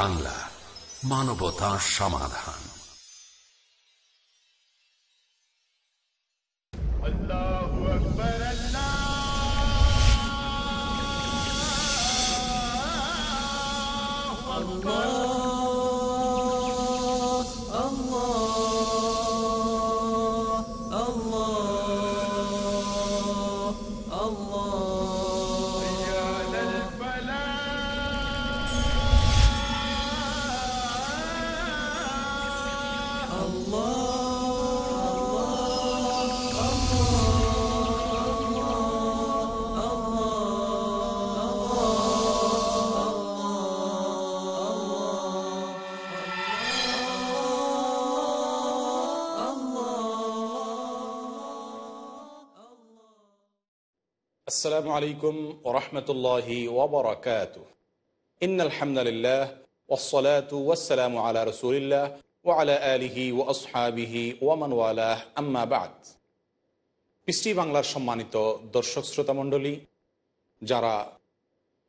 বাংলা মানবতা সমাধান আল্লাহু আসসালামু আলাইকুম ওরহমতুল্লাহি ওবরাকাত ইন্নালহামদুলিল্লাহ ওসলাতু ওয়াসালামু আলা রসুলিল্লাহ ও আলা আলিহি ও আসহাবিহি ওয়ামান ওয়ালাহ আম্মাবাদ পৃষ্টি বাংলার সম্মানিত দর্শক শ্রোতামণ্ডলী যারা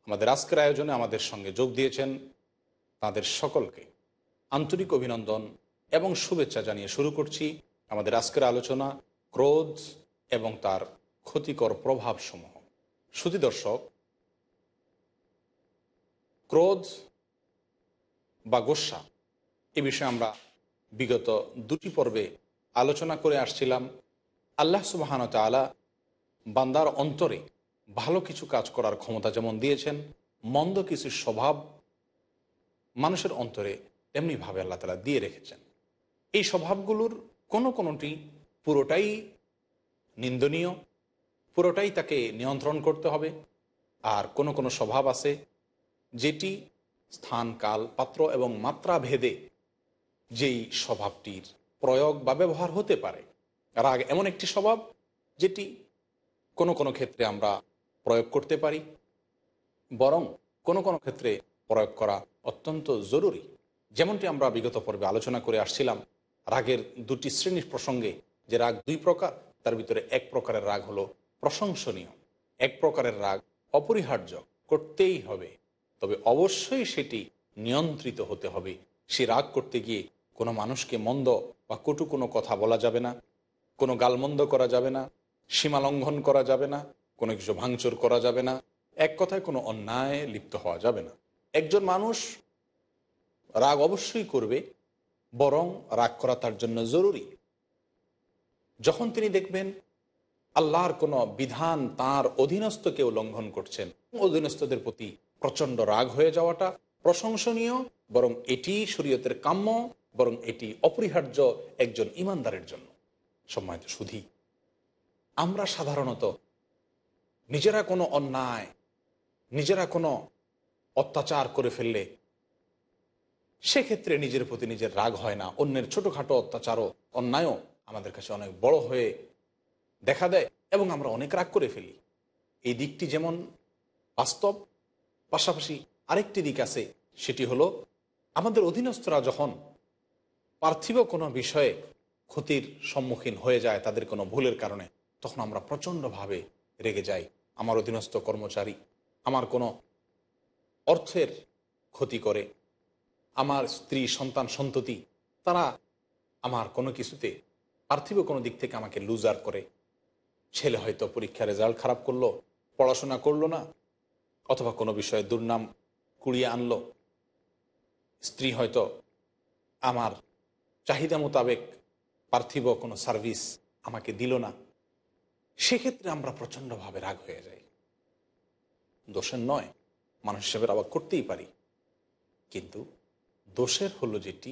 আমাদের আজকের আয়োজনে আমাদের সঙ্গে যোগ দিয়েছেন তাদের সকলকে আন্তরিক অভিনন্দন এবং শুভেচ্ছা জানিয়ে শুরু করছি আমাদের আজকের আলোচনা ক্রোধ এবং তার ক্ষতিকর প্রভাবসমূহ শ্রুতি দর্শক ক্রোধ বা গোসা এ বিষয়ে আমরা বিগত দুটি পর্বে আলোচনা করে আসছিলাম আল্লাহ সুবাহান তালা বান্দার অন্তরে ভালো কিছু কাজ করার ক্ষমতা যেমন দিয়েছেন মন্দ কিছু স্বভাব মানুষের অন্তরে তেমনিভাবে আল্লাহ তালা দিয়ে রেখেছেন এই স্বভাবগুলোর কোনো কোনোটি পুরোটাই নিন্দনীয় পুরোটাই তাকে নিয়ন্ত্রণ করতে হবে আর কোনো কোনো স্বভাব আছে যেটি স্থান কাল পাত্র এবং মাত্রা ভেদে যেই স্বভাবটির প্রয়োগ বা ব্যবহার হতে পারে রাগ এমন একটি স্বভাব যেটি কোনো কোনো ক্ষেত্রে আমরা প্রয়োগ করতে পারি বরং কোনো কোনো ক্ষেত্রে প্রয়োগ করা অত্যন্ত জরুরি যেমনটি আমরা বিগত পর্বে আলোচনা করে আসছিলাম রাগের দুটি শ্রেণীর প্রসঙ্গে যে রাগ দুই প্রকার তার ভিতরে এক প্রকারের রাগ হলো প্রশংসনীয় এক প্রকারের রাগ অপরিহার্য করতেই হবে তবে অবশ্যই সেটি নিয়ন্ত্রিত হতে হবে সে রাগ করতে গিয়ে কোনো মানুষকে মন্দ বা কটু কোনো কথা বলা যাবে না কোনো গালমন্দ করা যাবে না সীমা লঙ্ঘন করা যাবে না কোনো কিছু ভাঙচুর করা যাবে না এক কথায় কোনো অন্যায় লিপ্ত হওয়া যাবে না একজন মানুষ রাগ অবশ্যই করবে বরং রাগ করা তার জন্য জরুরি যখন তিনি দেখবেন আল্লাহর কোনো বিধান তার অধীনস্থ কেউ লঙ্ঘন করছেন অধীনস্থদের প্রতি প্রচণ্ড রাগ হয়ে যাওয়াটা প্রশংসনীয় বরং এটি শরীয়তের কাম্য বরং এটি অপরিহার্য একজন ইমানদারের জন্য সম্মানিত সুধি আমরা সাধারণত নিজেরা কোনো অন্যায় নিজেরা কোনো অত্যাচার করে ফেললে সেক্ষেত্রে নিজের প্রতি নিজের রাগ হয় না অন্যের ছোটোখাটো অত্যাচারও অন্যায়ও আমাদের কাছে অনেক বড় হয়ে দেখা দেয় এবং আমরা অনেক রাগ করে ফেলি এই দিকটি যেমন বাস্তব পাশাপাশি আরেকটি দিক আছে সেটি হলো আমাদের অধীনস্থরা যখন পার্থিব কোনো বিষয়ে ক্ষতির সম্মুখীন হয়ে যায় তাদের কোনো ভুলের কারণে তখন আমরা প্রচণ্ডভাবে রেগে যাই আমার অধীনস্থ কর্মচারী আমার কোনো অর্থের ক্ষতি করে আমার স্ত্রী সন্তান সন্ততি তারা আমার কোনো কিছুতে পার্থিব কোনো দিক থেকে আমাকে লুজার করে ছেলে হয়তো পরীক্ষা রেজাল্ট খারাপ করলো পড়াশোনা করলো না অথবা কোনো বিষয়ে দুর্নাম কুড়িয়ে আনলো স্ত্রী হয়তো আমার চাহিদা মোতাবেক পার্থিব কোনো সার্ভিস আমাকে দিল না সেক্ষেত্রে আমরা প্রচণ্ডভাবে রাগ হয়ে যাই দোষের নয় মানুষ হিসেবে রাবাক করতেই পারি কিন্তু দোষের হলো যেটি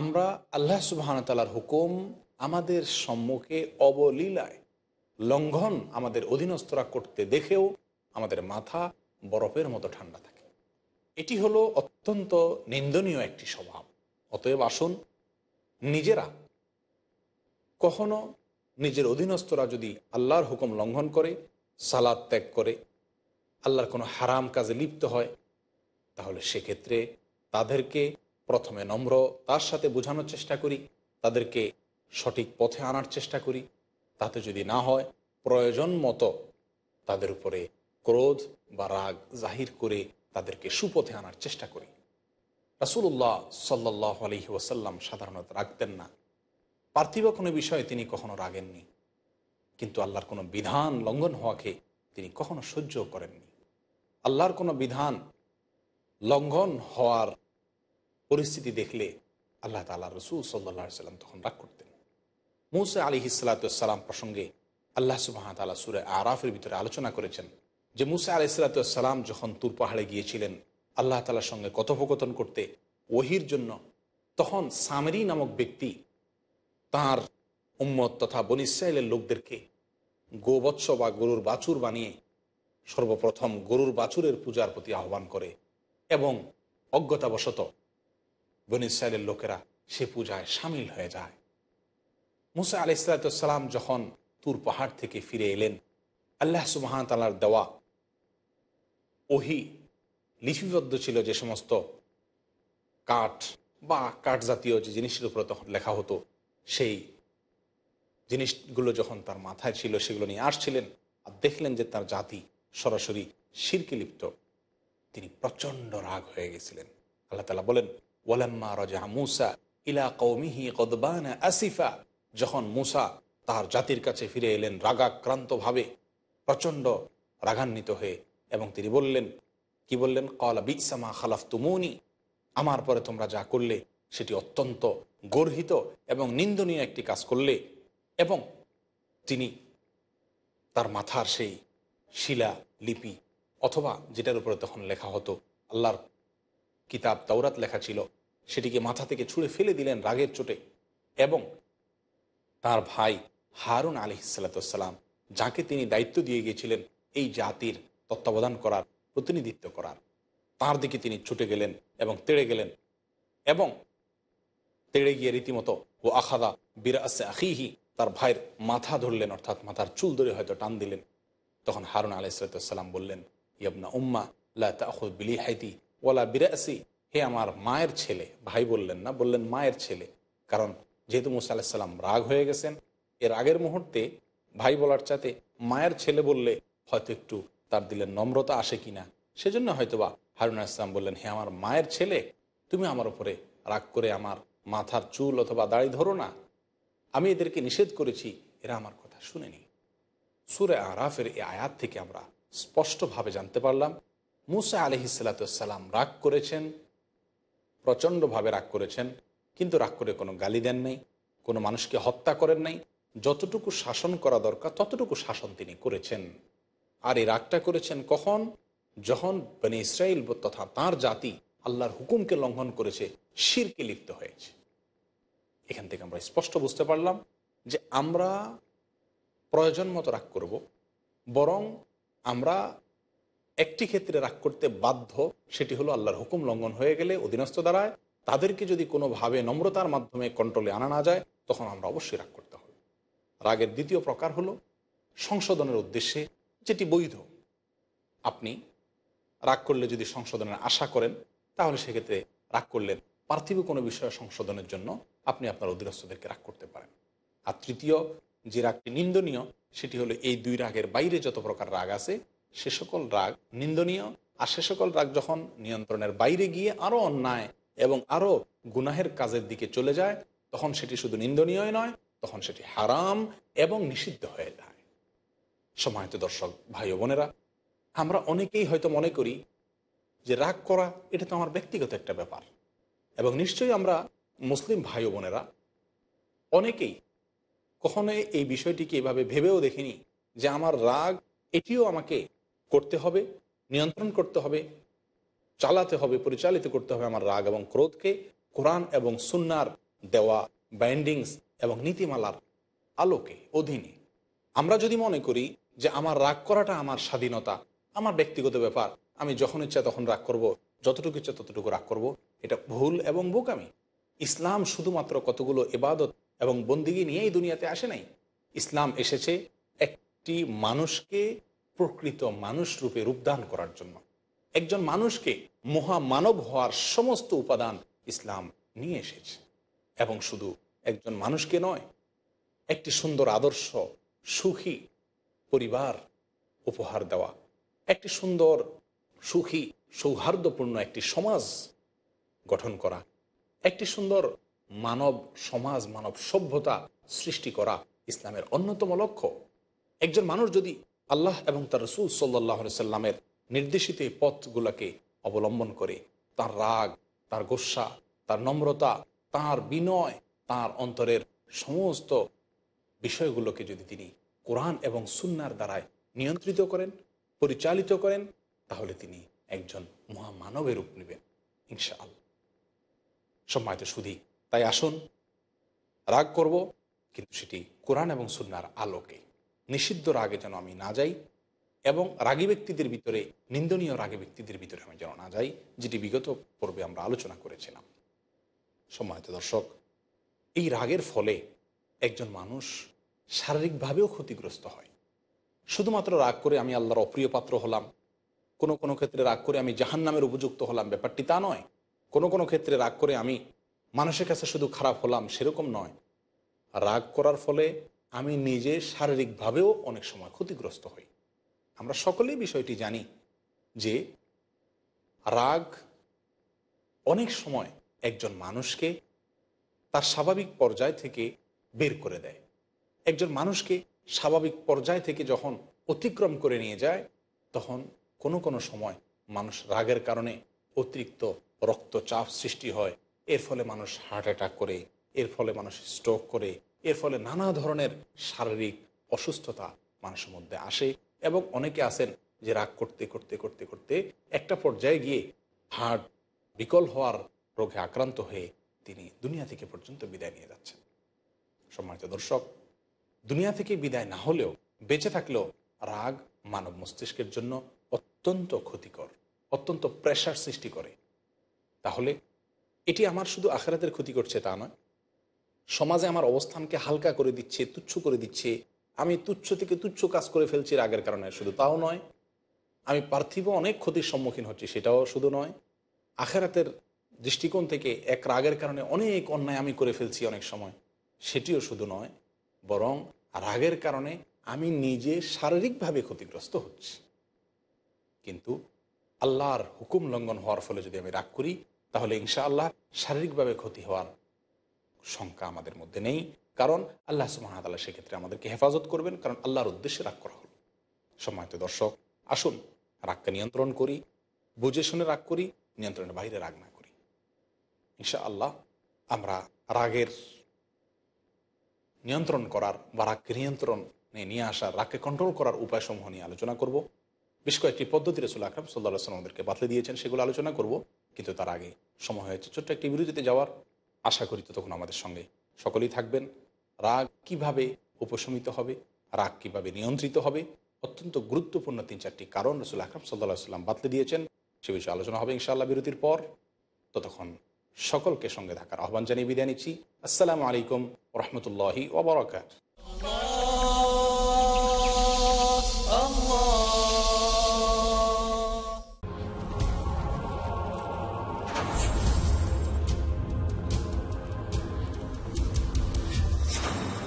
আমরা আল্লাহ সুবাহতালার হুকুম আমাদের সম্মুখে অবলীলায় লঙ্ঘন আমাদের অধীনস্থরা করতে দেখেও আমাদের মাথা বরফের মতো ঠান্ডা থাকে এটি হলো অত্যন্ত নিন্দনীয় একটি স্বভাব অতএব আসুন নিজেরা কখনো নিজের অধীনস্থরা যদি আল্লাহর হুকুম লঙ্ঘন করে সালাদ ত্যাগ করে আল্লাহর কোনো হারাম কাজে লিপ্ত হয় তাহলে সেক্ষেত্রে তাদেরকে প্রথমে নম্র তার সাথে বোঝানোর চেষ্টা করি তাদেরকে সঠিক পথে আনার চেষ্টা করি তাতে যদি না হয় প্রয়োজন মতো তাদের উপরে ক্রোধ বা রাগ জাহির করে তাদেরকে সুপথে আনার চেষ্টা করি রাসুল্লাহ সাল্লাহ আলহি ওসাল্লাম সাধারণত রাখতেন না পার্থিব কোনো বিষয়ে তিনি কখনো রাগেননি কিন্তু আল্লাহর কোনো বিধান লঙ্ঘন হওয়াকে তিনি কখনো সহ্য করেননি আল্লাহর কোনো বিধান লঙ্ঘন হওয়ার পরিস্থিতি দেখলে আল্লাহ তাল্লাহ রসুল সাল্লাহ সাল্লাম তখন রাগ করতেন মুসা আলী ইসালাতাম প্রসঙ্গে আল্লাহ সুবাহতালা সুরে আরাফের ভিতরে আলোচনা করেছেন যে মুসা আলি সালাতাম যখন তুর পাহাড়ে গিয়েছিলেন আল্লাহ তালার সঙ্গে কথোপকথন করতে ওহির জন্য তখন সামেরি নামক ব্যক্তি তার উম্মত তথা বনিসাইলের লোকদেরকে গোবৎস বা গরুর বাছুর বানিয়ে সর্বপ্রথম গরুর বাছুরের পূজার প্রতি আহ্বান করে এবং অজ্ঞতাবশত বনিসাইলের লোকেরা সে পূজায় সামিল হয়ে যায় মুসা আলি সালাতাম যখন তুর পাহাড় থেকে ফিরে এলেন আল্লাহ সুবাহান তালার দেওয়া ওহি লিপিবদ্ধ ছিল যে সমস্ত কাঠ বা কাঠ জাতীয় যে জিনিসের উপরে তখন লেখা হতো সেই জিনিসগুলো যখন তার মাথায় ছিল সেগুলো নিয়ে আসছিলেন আর দেখলেন যে তার জাতি সরাসরি শিরকে লিপ্ত তিনি প্রচণ্ড রাগ হয়ে গেছিলেন আল্লাহ তালা বলেন ওয়ালাম্মা রাজা মুসা ইলা কৌমিহি কদবান আসিফা যখন মুসা তার জাতির কাছে ফিরে এলেন রাগাক্রান্তভাবে প্রচণ্ড রাগান্বিত হয়ে এবং তিনি বললেন কি বললেন কলা বিসামা খালাফ তুমুনি আমার পরে তোমরা যা করলে সেটি অত্যন্ত গর্হিত এবং নিন্দনীয় একটি কাজ করলে এবং তিনি তার মাথার সেই শিলা লিপি অথবা যেটার উপরে তখন লেখা হতো আল্লাহর কিতাব তাওরাত লেখা ছিল সেটিকে মাথা থেকে ছুঁড়ে ফেলে দিলেন রাগের চোটে এবং তার ভাই হারুন আলি সালাতাম যাকে তিনি দায়িত্ব দিয়ে গিয়েছিলেন এই জাতির তত্ত্বাবধান করার প্রতিনিধিত্ব করার তার দিকে তিনি ছুটে গেলেন এবং তেড়ে গেলেন এবং তেড়ে গিয়ে রীতিমতো ও আখাদা বিরাসে আখিহি তার ভাইয়ের মাথা ধরলেন অর্থাৎ মাথার চুল ধরে হয়তো টান দিলেন তখন হারুন আলাইসালাম বললেন ইবনা উম্মা লাহুদ বিলি হাইতি ওলা বিরাসি হে আমার মায়ের ছেলে ভাই বললেন না বললেন মায়ের ছেলে কারণ যেহেতু মুসা আলাহিসাল্লাম রাগ হয়ে গেছেন এর আগের মুহূর্তে ভাই বলার চাতে মায়ের ছেলে বললে হয়তো একটু তার দিলে নম্রতা আসে কিনা সেজন্য হয়তোবা হারুন ইসলাম বললেন হ্যাঁ আমার মায়ের ছেলে তুমি আমার উপরে রাগ করে আমার মাথার চুল অথবা দাড়ি ধরো না আমি এদেরকে নিষেধ করেছি এরা আমার কথা শুনেনি সুরে আরাফের এই আয়াত থেকে আমরা স্পষ্টভাবে জানতে পারলাম মুসা আলহিসাল্লাম রাগ করেছেন প্রচণ্ডভাবে রাগ করেছেন কিন্তু রাগ করে কোনো গালি দেন নাই কোনো মানুষকে হত্যা করেন নাই যতটুকু শাসন করা দরকার ততটুকু শাসন তিনি করেছেন আর এই রাগটা করেছেন কখন যখন মানে ইসরায়েল তথা তার জাতি আল্লাহর হুকুমকে লঙ্ঘন করেছে শিরকে লিপ্ত হয়েছে এখান থেকে আমরা স্পষ্ট বুঝতে পারলাম যে আমরা প্রয়োজন মতো রাগ করব বরং আমরা একটি ক্ষেত্রে রাগ করতে বাধ্য সেটি হলো আল্লাহর হুকুম লঙ্ঘন হয়ে গেলে অধীনস্থ দ্বারায় তাদেরকে যদি কোনোভাবে নম্রতার মাধ্যমে কন্ট্রোলে আনা না যায় তখন আমরা অবশ্যই রাগ করতে হবে রাগের দ্বিতীয় প্রকার হল সংশোধনের উদ্দেশ্যে যেটি বৈধ আপনি রাগ করলে যদি সংশোধনের আশা করেন তাহলে সেক্ষেত্রে রাগ করলেন পার্থিব কোনো বিষয়ে সংশোধনের জন্য আপনি আপনার অধীনস্থদেরকে রাগ করতে পারেন আর তৃতীয় যে রাগটি নিন্দনীয় সেটি হলো এই দুই রাগের বাইরে যত প্রকার রাগ আছে সে সকল রাগ নিন্দনীয় আর সে সকল রাগ যখন নিয়ন্ত্রণের বাইরে গিয়ে আরও অন্যায় এবং আরও গুনাহের কাজের দিকে চলে যায় তখন সেটি শুধু নিন্দনীয় নয় তখন সেটি হারাম এবং নিষিদ্ধ হয়ে যায় সময়ত দর্শক ভাই বোনেরা আমরা অনেকেই হয়তো মনে করি যে রাগ করা এটা তো আমার ব্যক্তিগত একটা ব্যাপার এবং নিশ্চয়ই আমরা মুসলিম ভাই বোনেরা অনেকেই কখনো এই বিষয়টিকে এভাবে ভেবেও দেখিনি যে আমার রাগ এটিও আমাকে করতে হবে নিয়ন্ত্রণ করতে হবে চালাতে হবে পরিচালিত করতে হবে আমার রাগ এবং ক্রোধকে কোরআন এবং সুনার দেওয়া ব্যান্ডিংস এবং নীতিমালার আলোকে অধীনে আমরা যদি মনে করি যে আমার রাগ করাটা আমার স্বাধীনতা আমার ব্যক্তিগত ব্যাপার আমি যখন ইচ্ছা তখন রাগ করব যতটুকু ইচ্ছা ততটুকু রাগ করব এটা ভুল এবং বোকামি ইসলাম শুধুমাত্র কতগুলো এবাদত এবং বন্দিগি নিয়েই দুনিয়াতে আসে নাই ইসলাম এসেছে একটি মানুষকে প্রকৃত মানুষ রূপে রূপদান করার জন্য একজন মানুষকে মহামানব হওয়ার সমস্ত উপাদান ইসলাম নিয়ে এসেছে এবং শুধু একজন মানুষকে নয় একটি সুন্দর আদর্শ সুখী পরিবার উপহার দেওয়া একটি সুন্দর সুখী সৌহার্দ্যপূর্ণ একটি সমাজ গঠন করা একটি সুন্দর মানব সমাজ মানব সভ্যতা সৃষ্টি করা ইসলামের অন্যতম লক্ষ্য একজন মানুষ যদি আল্লাহ এবং তার রসুল সাল্লাহ সাল্লামের নির্দেশিত এই পথগুলোকে অবলম্বন করে তার রাগ তার গোস্বা তার নম্রতা তার বিনয় তার অন্তরের সমস্ত বিষয়গুলোকে যদি তিনি কোরআন এবং সুনার দ্বারায় নিয়ন্ত্রিত করেন পরিচালিত করেন তাহলে তিনি একজন মহামানবের রূপ নেবেন ইনশা আল্লাহ সম্মানিত শুধু তাই আসুন রাগ করব কিন্তু সেটি কোরআন এবং সুনার আলোকে নিষিদ্ধ রাগে যেন আমি না যাই এবং রাগী ব্যক্তিদের ভিতরে নিন্দনীয় রাগী ব্যক্তিদের ভিতরে আমি যেন না যাই যেটি বিগত পর্বে আমরা আলোচনা করেছিলাম সম্মানিত দর্শক এই রাগের ফলে একজন মানুষ শারীরিকভাবেও ক্ষতিগ্রস্ত হয় শুধুমাত্র রাগ করে আমি আল্লাহর অপ্রিয় পাত্র হলাম কোনো কোনো ক্ষেত্রে রাগ করে আমি জাহান নামের উপযুক্ত হলাম ব্যাপারটি তা নয় কোনো কোনো ক্ষেত্রে রাগ করে আমি মানুষের কাছে শুধু খারাপ হলাম সেরকম নয় রাগ করার ফলে আমি নিজে শারীরিকভাবেও অনেক সময় ক্ষতিগ্রস্ত হই আমরা সকলেই বিষয়টি জানি যে রাগ অনেক সময় একজন মানুষকে তার স্বাভাবিক পর্যায় থেকে বের করে দেয় একজন মানুষকে স্বাভাবিক পর্যায় থেকে যখন অতিক্রম করে নিয়ে যায় তখন কোনো কোনো সময় মানুষ রাগের কারণে অতিরিক্ত রক্তচাপ সৃষ্টি হয় এর ফলে মানুষ হার্ট অ্যাটাক করে এর ফলে মানুষ স্ট্রোক করে এর ফলে নানা ধরনের শারীরিক অসুস্থতা মানুষের মধ্যে আসে এবং অনেকে আছেন যে রাগ করতে করতে করতে করতে একটা পর্যায়ে গিয়ে হার্ট বিকল হওয়ার রোগে আক্রান্ত হয়ে তিনি দুনিয়া থেকে পর্যন্ত বিদায় নিয়ে যাচ্ছেন সম্মানিত দর্শক দুনিয়া থেকে বিদায় না হলেও বেঁচে থাকলেও রাগ মানব মস্তিষ্কের জন্য অত্যন্ত ক্ষতিকর অত্যন্ত প্রেশার সৃষ্টি করে তাহলে এটি আমার শুধু আখেরাতের ক্ষতি করছে তা নয় সমাজে আমার অবস্থানকে হালকা করে দিচ্ছে তুচ্ছ করে দিচ্ছে আমি তুচ্ছ থেকে তুচ্ছ কাজ করে ফেলছি রাগের কারণে শুধু তাও নয় আমি পার্থিব অনেক ক্ষতির সম্মুখীন হচ্ছি সেটাও শুধু নয় আখেরাতের দৃষ্টিকোণ থেকে এক রাগের কারণে অনেক অন্যায় আমি করে ফেলছি অনেক সময় সেটিও শুধু নয় বরং রাগের কারণে আমি নিজে শারীরিকভাবে ক্ষতিগ্রস্ত হচ্ছি কিন্তু আল্লাহর হুকুম লঙ্ঘন হওয়ার ফলে যদি আমি রাগ করি তাহলে ইনশা আল্লাহ শারীরিকভাবে ক্ষতি হওয়ার শঙ্কা আমাদের মধ্যে নেই কারণ আল্লাহ সুমাহাতাল্লাহ সেক্ষেত্রে আমাদেরকে হেফাজত করবেন কারণ আল্লাহর উদ্দেশ্যে রাগ করা হল সম্মানিত দর্শক আসুন রাগকে নিয়ন্ত্রণ করি বুঝে শুনে রাগ করি নিয়ন্ত্রণের বাইরে রাগ না করি ঈশা আল্লাহ আমরা রাগের নিয়ন্ত্রণ করার বা রাগকে নিয়ন্ত্রণে নিয়ে আসার রাগকে কন্ট্রোল করার উপায়সমূহ নিয়ে আলোচনা করব বেশ কয়েকটি পদ্ধতি রসুল আকরাম সাল্লাহ আসলাম আমাদেরকে বাতলে দিয়েছেন সেগুলো আলোচনা করব কিন্তু তার আগে সময় হয়েছে ছোট্ট একটি বিরতিতে যাওয়ার আশা করি তো তখন আমাদের সঙ্গে সকলেই থাকবেন রাগ কিভাবে উপশমিত হবে রাগ কিভাবে নিয়ন্ত্রিত হবে অত্যন্ত গুরুত্বপূর্ণ তিন চারটি কারণ রসুল আকরম সাল্লা সাল্লাম বাতলে দিয়েছেন সে বিষয়ে আলোচনা হবে ইনশাআল্লাহ বিরতির পর ততক্ষণ সকলকে সঙ্গে থাকার আহ্বান জানিয়ে বিদায় নিচ্ছি আসসালামু আলাইকুম রহমতুল্লাহি ওবরাকাত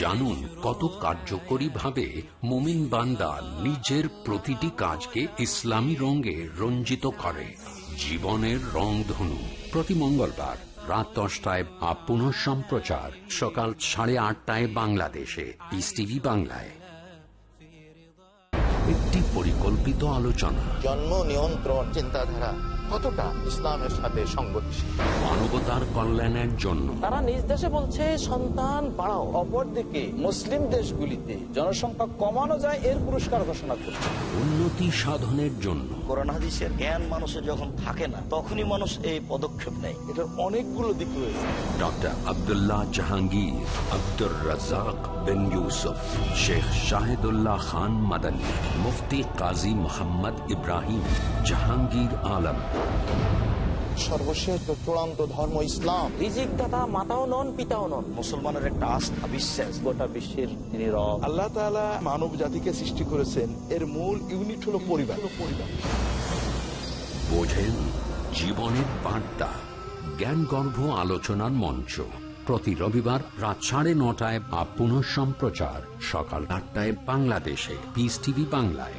জানুন কত কার্যকরী ভাবে মোমিন বান্দা নিজের প্রতিটি কাজকে ইসলামী রঙে রঞ্জিত করে জীবনের ধনু প্রতি মঙ্গলবার রাত দশটায় আপন সম্প্রচার সকাল সাড়ে আটটায় বাংলাদেশে ইস টিভি বাংলায় একটি পরিকল্পিত আলোচনা জন্ম নিয়ন্ত্রণ চিন্তাধারা কতটা ইসলামের সাথে মানবতার কল্যাণের জন্য তারা নিজ দেশে বলছে সন্তান বাড়াও অপরদিকে মুসলিম দেশগুলিতে জনসংখ্যা কমানো যায় এর পুরস্কার ঘোষণা করছে উন্নতি সাধনের জন্য জ্ঞান মানুষের যখন থাকে না তখনই মানুষ এই পদক্ষেপ নেয় এটার অনেকগুলো দিক রয়েছে ডক্টর আবদুল্লাহ জাহাঙ্গীর আব্দুর রাজাক বিন ইউসুফ শেখ শাহিদুল্লাহ খান মাদানী মুফতি কাজী মোহাম্মদ ইব্রাহিম জাহাঙ্গীর আলম সর্বশেষ চূড়ান্ত ধর্ম ইসলাম রিজিক দাতা মাতাও নন পিতাও নন মুসলমানের একটা আস্থা বিশ্বাস গোটা বিশ্বের তিনি আল্লাহ মানব জাতিকে সৃষ্টি করেছেন এর মূল ইউনিট পরিবার বোঝেন জীবনের বার্তা জ্ঞানগর্ভ আলোচনার মঞ্চ প্রতি রবিবার রাত সাড়ে নটায় বা পুনঃ সম্প্রচার সকাল আটটায় বাংলাদেশে পিস টিভি বাংলায়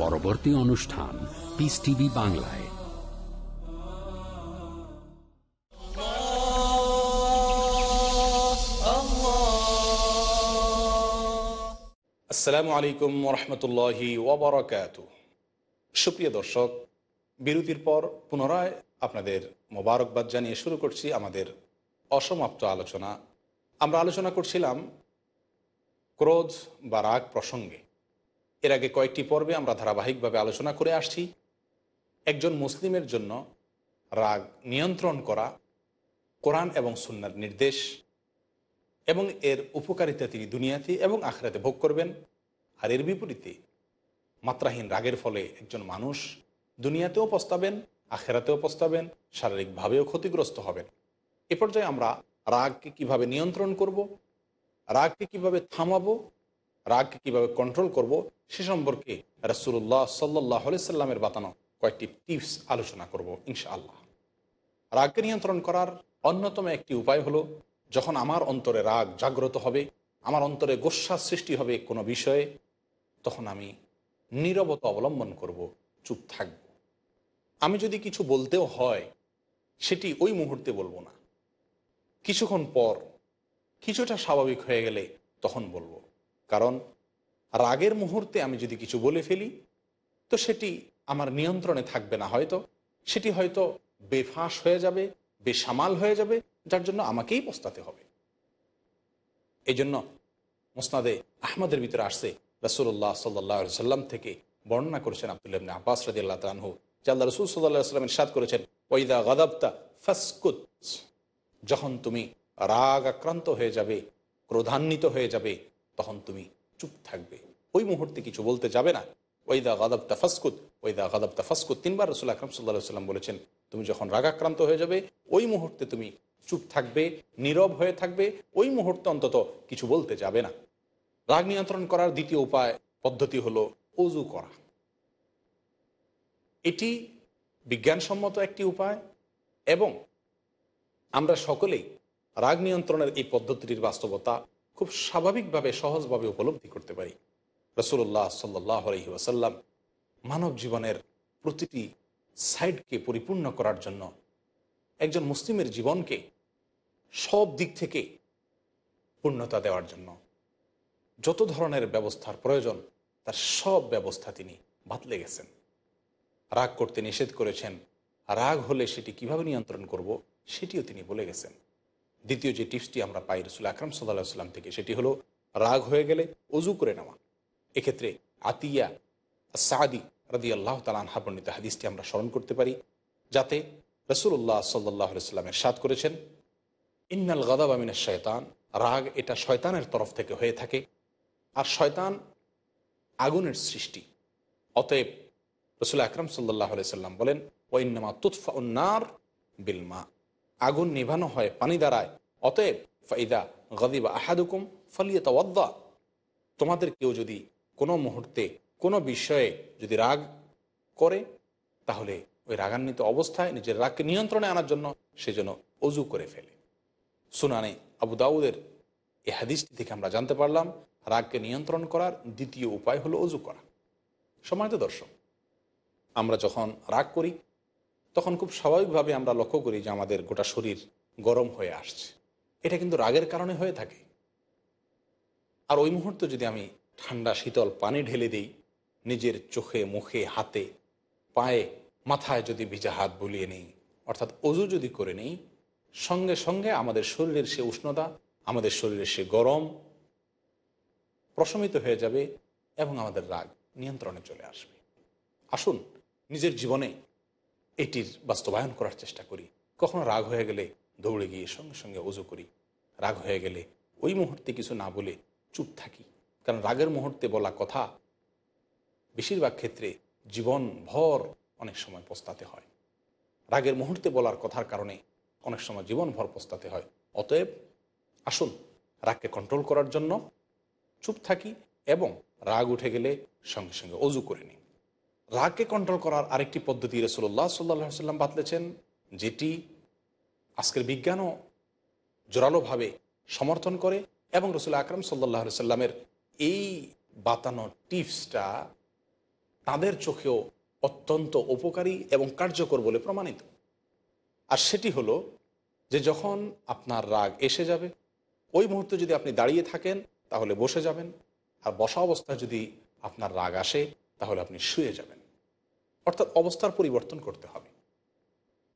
পরবর্তী অনুষ্ঠান পিস টিভি বাংলায় আসসালামু আলাইকুম রহমতুল্লাহি ওবরাকাত সুপ্রিয় দর্শক বিরতির পর পুনরায় আপনাদের মোবারকবাদ জানিয়ে শুরু করছি আমাদের অসমাপ্ত আলোচনা আমরা আলোচনা করছিলাম ক্রোধ বা রাগ প্রসঙ্গে এর আগে কয়েকটি পর্বে আমরা ধারাবাহিকভাবে আলোচনা করে আসছি একজন মুসলিমের জন্য রাগ নিয়ন্ত্রণ করা কোরআন এবং সুন্নার নির্দেশ এবং এর উপকারিতা তিনি দুনিয়াতে এবং আখড়াতে ভোগ করবেন আর এর বিপরীতে মাত্রাহীন রাগের ফলে একজন মানুষ দুনিয়াতেও পস্তাবেন আখেরাতেও পস্তাবেন শারীরিকভাবেও ক্ষতিগ্রস্ত হবেন এ পর্যায়ে আমরা রাগকে কিভাবে নিয়ন্ত্রণ করব রাগকে কিভাবে থামাবো রাগকে কিভাবে কন্ট্রোল করব সে সম্পর্কে রাসুল্লাহ সাল্লাহ সাল্লামের বাতানো কয়েকটি টিপস আলোচনা করব ইনশাআল্লাহ রাগকে নিয়ন্ত্রণ করার অন্যতম একটি উপায় হলো যখন আমার অন্তরে রাগ জাগ্রত হবে আমার অন্তরে গোস্বাস সৃষ্টি হবে কোনো বিষয়ে তখন আমি নিরবতা অবলম্বন করব চুপ থাকব আমি যদি কিছু বলতেও হয় সেটি ওই মুহূর্তে বলবো না কিছুক্ষণ পর কিছুটা স্বাভাবিক হয়ে গেলে তখন বলবো কারণ রাগের মুহূর্তে আমি যদি কিছু বলে ফেলি তো সেটি আমার নিয়ন্ত্রণে থাকবে না হয়তো সেটি হয়তো বেফাঁস হয়ে যাবে বেসামাল হয়ে যাবে যার জন্য আমাকেই পস্তাতে হবে এই জন্য মোসনাদে আহমদের ভিতরে আসছে রসুল্লাহ সাল্লা সাল্লাম থেকে বর্ণনা করেছেন আবদুল্লাবনে আব্বাস রাজি আল্লাহ তানহু যে আল্লাহ রসুল সাল্লাহ সাল্লামের সাদ করেছেন ওইদা গদাবতা ফাসকুত যখন তুমি রাগ আক্রান্ত হয়ে যাবে ক্রোধান্বিত হয়ে যাবে তখন তুমি চুপ থাকবে ওই মুহূর্তে কিছু বলতে যাবে না ওইদা গাদাব তাফাসকুত ওইদা গাদাব তাফাসকুত তিনবার রসুল আকরম সাল্লা সাল্লাম বলেছেন তুমি যখন রাগাক্রান্ত হয়ে যাবে ওই মুহূর্তে তুমি চুপ থাকবে নীরব হয়ে থাকবে ওই মুহূর্তে অন্তত কিছু বলতে যাবে না রাগ নিয়ন্ত্রণ করার দ্বিতীয় উপায় পদ্ধতি হলো অজু করা এটি বিজ্ঞানসম্মত একটি উপায় এবং আমরা সকলেই রাগ নিয়ন্ত্রণের এই পদ্ধতিটির বাস্তবতা খুব স্বাভাবিকভাবে সহজভাবে উপলব্ধি করতে পারি রসুল্লাহ সাল্লাহ আলহি মানব জীবনের প্রতিটি সাইডকে পরিপূর্ণ করার জন্য একজন মুসলিমের জীবনকে সব দিক থেকে পূর্ণতা দেওয়ার জন্য যত ধরনের ব্যবস্থার প্রয়োজন তার সব ব্যবস্থা তিনি বাতলে গেছেন রাগ করতে নিষেধ করেছেন রাগ হলে সেটি কিভাবে নিয়ন্ত্রণ করব সেটিও তিনি বলে গেছেন দ্বিতীয় যে টিপসটি আমরা পাই রসুল আকরাম সাল্লাহ সাল্লাম থেকে সেটি হলো রাগ হয়ে গেলে অজু করে নেওয়া এক্ষেত্রে আতিয়া সাদি রাদি আল্লাহ তালানহা বর্ণিত হাদিসটি আমরা স্মরণ করতে পারি যাতে রসুল্লাহ সাল্লাহ সাল্লামের সাদ করেছেন ইন্নাল গাদাব আমিনের শয়তান রাগ এটা শয়তানের তরফ থেকে হয়ে থাকে আর শয়তান আগুনের সৃষ্টি অতএব রসুল আকরাম সাল্লাহ সাল্লাম বলেন ওইন্নামা তুৎফা উন্নার বিলমা আগুন নিভানো হয় পানি দ্বারায় অতএব ফাইদা গদিবা আহাদুকুম ফালিয়ে তওয়াদ্দা তোমাদের কেউ যদি কোনো মুহূর্তে কোনো বিষয়ে যদি রাগ করে তাহলে ওই রাগান্বিত অবস্থায় নিজের রাগকে নিয়ন্ত্রণে আনার জন্য সে যেন অজু করে ফেলে সুনানে আবু দাউদের এ হাদিসটি থেকে আমরা জানতে পারলাম রাগকে নিয়ন্ত্রণ করার দ্বিতীয় উপায় হলো অজু করা তো দর্শক আমরা যখন রাগ করি তখন খুব স্বাভাবিকভাবে আমরা লক্ষ্য করি যে আমাদের গোটা শরীর গরম হয়ে আসছে এটা কিন্তু রাগের কারণে হয়ে থাকে আর ওই মুহূর্তে যদি আমি ঠান্ডা শীতল পানি ঢেলে দিই নিজের চোখে মুখে হাতে পায়ে মাথায় যদি ভিজা হাত বুলিয়ে নিই অর্থাৎ অজু যদি করে নিই সঙ্গে সঙ্গে আমাদের শরীরের সে উষ্ণতা আমাদের শরীরের সে গরম প্রশমিত হয়ে যাবে এবং আমাদের রাগ নিয়ন্ত্রণে চলে আসবে আসুন নিজের জীবনে এটির বাস্তবায়ন করার চেষ্টা করি কখনো রাগ হয়ে গেলে দৌড়ে গিয়ে সঙ্গে সঙ্গে উজু করি রাগ হয়ে গেলে ওই মুহূর্তে কিছু না বলে চুপ থাকি কারণ রাগের মুহূর্তে বলা কথা বেশিরভাগ ক্ষেত্রে জীবন ভর অনেক সময় পস্তাতে হয় রাগের মুহূর্তে বলার কথার কারণে অনেক সময় জীবন ভর পস্তাতে হয় অতএব আসুন রাগকে কন্ট্রোল করার জন্য চুপ থাকি এবং রাগ উঠে গেলে সঙ্গে সঙ্গে অজু করে নিই রাগকে কন্ট্রোল করার আরেকটি পদ্ধতি রসুল্লাহ সাল্লা সাল্লাম বাতলেছেন যেটি আজকের বিজ্ঞানও জোরালোভাবে সমর্থন করে এবং রসুল আকরম সাল্লাহ সাল্লামের এই বাতানো টিপসটা তাদের চোখেও অত্যন্ত উপকারী এবং কার্যকর বলে প্রমাণিত আর সেটি হলো যে যখন আপনার রাগ এসে যাবে ওই মুহূর্তে যদি আপনি দাঁড়িয়ে থাকেন তাহলে বসে যাবেন আর বসা অবস্থায় যদি আপনার রাগ আসে তাহলে আপনি শুয়ে যাবেন অর্থাৎ অবস্থার পরিবর্তন করতে হবে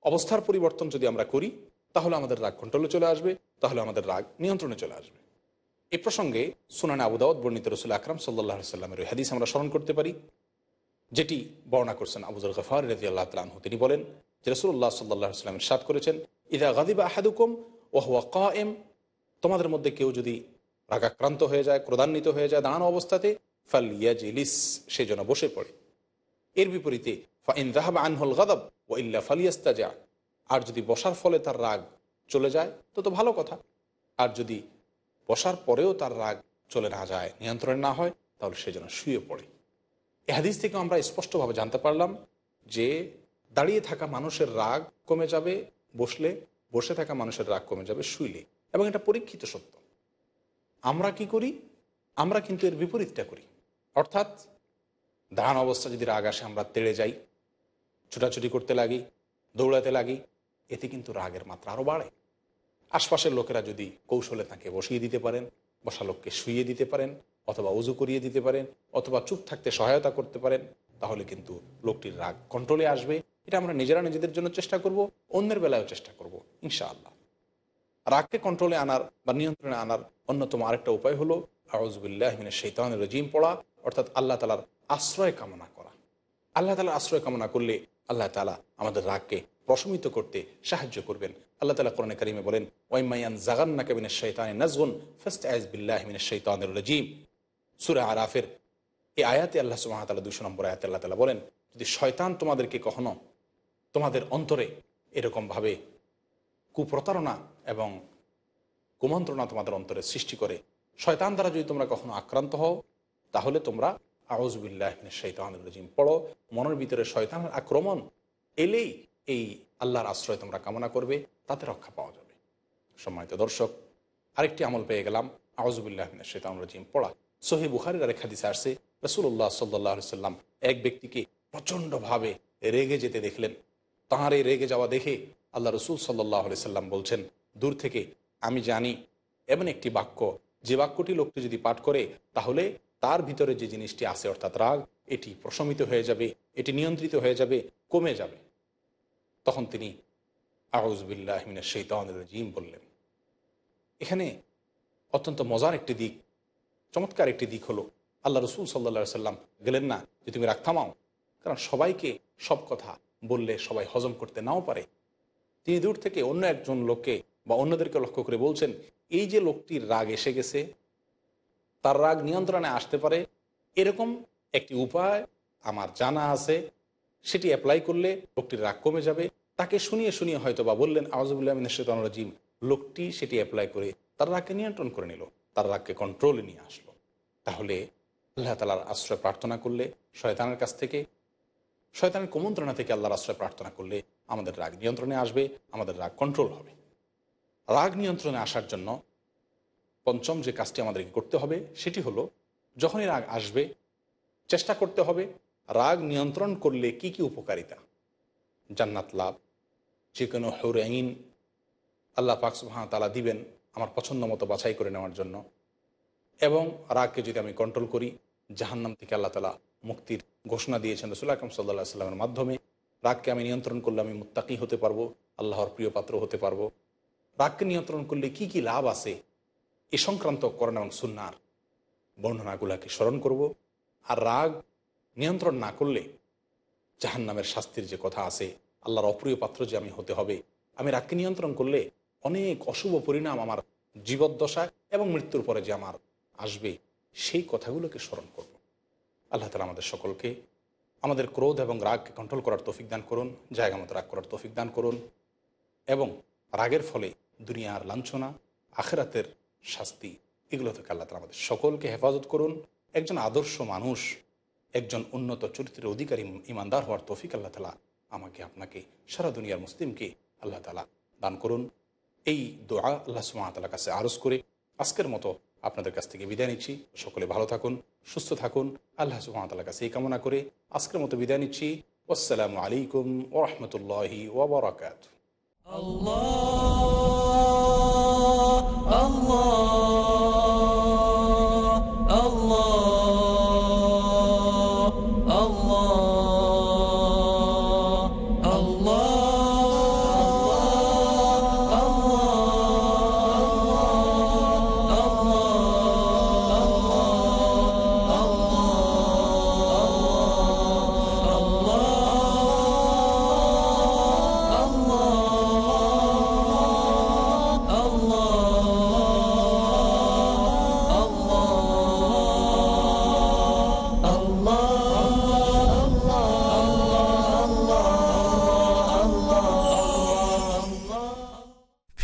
অবস্থার পরিবর্তন যদি আমরা করি তাহলে আমাদের রাগ কন্ট্রোলে চলে আসবে তাহলে আমাদের রাগ নিয়ন্ত্রণে চলে আসবে এ প্রসঙ্গে সুনানা আবুদাউদ বর্ণিত রসুল আকরাম সাল্লাহ সাল্লামের হাদিস আমরা স্মরণ করতে পারি যেটি বর্ণনা করছেন আবুজুল গফার রাজি আল্লাহ তালাহু তিনি বলেন যে রসুল্লাহ সাল্লাহ সাল্লামের সাদ করেছেন ইদা গাদিবা আহাদুকুম ওহুয়া কা এম তোমাদের মধ্যে কেউ যদি রাগাক্রান্ত হয়ে যায় ক্রদান্বিত হয়ে যায় দাঁড়ানো অবস্থাতে ফালিয়া জিলিস সে যেন বসে পড়ে এর বিপরীতে আনহল গদব ও ইল্লা ফালিয়াস্তা যা আর যদি বসার ফলে তার রাগ চলে যায় তো তো ভালো কথা আর যদি বসার পরেও তার রাগ চলে না যায় নিয়ন্ত্রণে না হয় তাহলে সে যেন শুয়ে পড়ে এ হাদিস থেকে আমরা স্পষ্টভাবে জানতে পারলাম যে দাঁড়িয়ে থাকা মানুষের রাগ কমে যাবে বসলে বসে থাকা মানুষের রাগ কমে যাবে শুইলে এবং এটা পরীক্ষিত সত্য আমরা কি করি আমরা কিন্তু এর বিপরীতটা করি অর্থাৎ ধান অবস্থা যদি রাগ আসে আমরা তেড়ে যাই ছুটাছুটি করতে লাগি দৌড়াতে লাগি এতে কিন্তু রাগের মাত্রা আরও বাড়ে আশপাশের লোকেরা যদি কৌশলে তাকে বসিয়ে দিতে পারেন বসা লোককে শুয়ে দিতে পারেন অথবা উজু করিয়ে দিতে পারেন অথবা চুপ থাকতে সহায়তা করতে পারেন তাহলে কিন্তু লোকটির রাগ কন্ট্রোলে আসবে এটা আমরা নিজেরা নিজেদের জন্য চেষ্টা করব অন্যের বেলায়ও চেষ্টা করব ইনশাআল্লাহ রাগকে কন্ট্রোলে আনার বা নিয়ন্ত্রণে আনার অন্যতম আরেকটা উপায় হলো আউজবুল্লাহমিনের শৈতান রজিম পড়া অর্থাৎ আল্লাহ তালার আশ্রয় কামনা করা আল্লাহ তালা আশ্রয় কামনা করলে আল্লাহ তালা আমাদের রাগকে প্রশমিত করতে সাহায্য করবেন আল্লাহ তালা কোরআনে কারিমে বলেন ওয়াইমাইয়ান জাগান্না কাবিনের শৈতান নাজগুন ফার্স্ট আইজ বিল্লাহমিনের শৈতানের রাজিম সুরে আরাফের এই আয়াতে আল্লাহ সুমাতালা দুশো নম্বর আয়াতে আল্লাহ তালা বলেন যদি শয়তান তোমাদেরকে কখনো তোমাদের অন্তরে এরকমভাবে কুপ্রতারণা এবং কুমন্ত্রণা তোমাদের অন্তরে সৃষ্টি করে শয়তান দ্বারা যদি তোমরা কখনো আক্রান্ত হও তাহলে তোমরা আউজবিল্লাহ পড়ো মনের ভিতরে শয়তানের আক্রমণ এলেই এই আল্লাহর আশ্রয় তোমরা কামনা করবে তাতে রক্ষা পাওয়া যাবে সম্মানিত দর্শক আরেকটি আমল পেয়ে গেলাম আউজবিল্লাহ শৈতানজিম পড়া সহি বুহারের আরেক হাদিসে আসছে রসুল্লাহ সাল্লাহ সাল্লাম এক ব্যক্তিকে প্রচণ্ডভাবে রেগে যেতে দেখলেন তাঁর এই রেগে যাওয়া দেখে আল্লাহ রসুল সাল্লাহ সাল্লাম বলছেন দূর থেকে আমি জানি এমন একটি বাক্য যে বাক্যটি লোকটি যদি পাঠ করে তাহলে তার ভিতরে যে জিনিসটি আছে অর্থাৎ রাগ এটি প্রশমিত হয়ে যাবে এটি নিয়ন্ত্রিত হয়ে যাবে কমে যাবে তখন তিনি আউজবিল্লাহমিনা শৈতান জিম বললেন এখানে অত্যন্ত মজার একটি দিক চমৎকার একটি দিক হলো আল্লাহ রসুল সাল্লা সাল্লাম গেলেন না যে তুমি রাগ থামাও কারণ সবাইকে সব কথা বললে সবাই হজম করতে নাও পারে তিনি দূর থেকে অন্য একজন লোককে বা অন্যদেরকে লক্ষ্য করে বলছেন এই যে লোকটির রাগ এসে গেছে তার রাগ নিয়ন্ত্রণে আসতে পারে এরকম একটি উপায় আমার জানা আছে সেটি অ্যাপ্লাই করলে লোকটির রাগ কমে যাবে তাকে শুনিয়ে শুনিয়ে হয়তো বা বললেন আওয়াজবুল্লাহ মিনশেতান রাজিম লোকটি সেটি অ্যাপ্লাই করে তার রাগকে নিয়ন্ত্রণ করে নিল তার রাগকে কন্ট্রোলে নিয়ে আসলো তাহলে আল্লাহ তালার আশ্রয় প্রার্থনা করলে শয়তানের কাছ থেকে শয়তানের কুমন্ত্রণা থেকে আল্লাহর আশ্রয় প্রার্থনা করলে আমাদের রাগ নিয়ন্ত্রণে আসবে আমাদের রাগ কন্ট্রোল হবে রাগ নিয়ন্ত্রণে আসার জন্য পঞ্চম যে কাজটি আমাদেরকে করতে হবে সেটি হলো যখনই রাগ আসবে চেষ্টা করতে হবে রাগ নিয়ন্ত্রণ করলে কি কি উপকারিতা জান্নাত লাভ যে কোনো আইন আল্লাহ পাক হ্যাঁ তালা দিবেন আমার পছন্দ মতো বাছাই করে নেওয়ার জন্য এবং রাগকে যদি আমি কন্ট্রোল করি জাহান্নাম থেকে আল্লাহ তালা মুক্তির ঘোষণা দিয়েছেন রসুল আকরম সাল্লামের মাধ্যমে রাগকে আমি নিয়ন্ত্রণ করলে আমি মুত্তাকি হতে পারবো আল্লাহর প্রিয় পাত্র হতে পারবো রাগকে নিয়ন্ত্রণ করলে কি কি লাভ আছে এ সংক্রান্ত করণ এবং সুনার বর্ণনাগুলাকে স্মরণ করব আর রাগ নিয়ন্ত্রণ না করলে জাহান নামের শাস্তির যে কথা আছে আল্লাহর অপ্রিয় পাত্র যে আমি হতে হবে আমি রাগকে নিয়ন্ত্রণ করলে অনেক অশুভ পরিণাম আমার জীবদ্দশায় এবং মৃত্যুর পরে যে আমার আসবে সেই কথাগুলোকে স্মরণ করব আল্লাহ তালা আমাদের সকলকে আমাদের ক্রোধ এবং রাগকে কন্ট্রোল করার তৌফিক দান করুন জায়গা মতো রাগ করার তৌফিক দান করুন এবং রাগের ফলে দুনিয়ার লাঞ্ছনা আখেরাতের শাস্তি এগুলো থেকে আল্লাহ তালা আমাদের সকলকে হেফাজত করুন একজন আদর্শ মানুষ একজন উন্নত চরিত্রের অধিকারী ইমানদার হওয়ার তৌফিক আল্লাহ তালা আমাকে আপনাকে সারা দুনিয়ার মুসলিমকে আল্লাহ তালা দান করুন এই দোয়া আল্লাহ সুমাতালার কাছে আরজ করে আজকের মতো আপনাদের কাছ থেকে বিদায় নিচ্ছি সকলে ভালো থাকুন সুস্থ থাকুন আল্লাহ সুহামতাল্লাহ কাছে এই কামনা করে আজকের মতো বিদায় নিচ্ছি আসসালামু আলাইকুম ওরহমতুল্লাহি ওবরাকাত আল্লাহ الله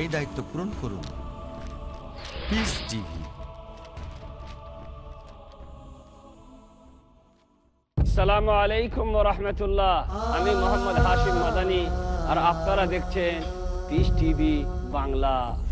এই দায়িত্ব পূরণ করুন পিস টিভি সালামু আলাইকুম রহমতুল্লাহ আমি মোহাম্মদ হাশিম মাদানি আর আপনারা দেখছেন পিস টিভি বাংলা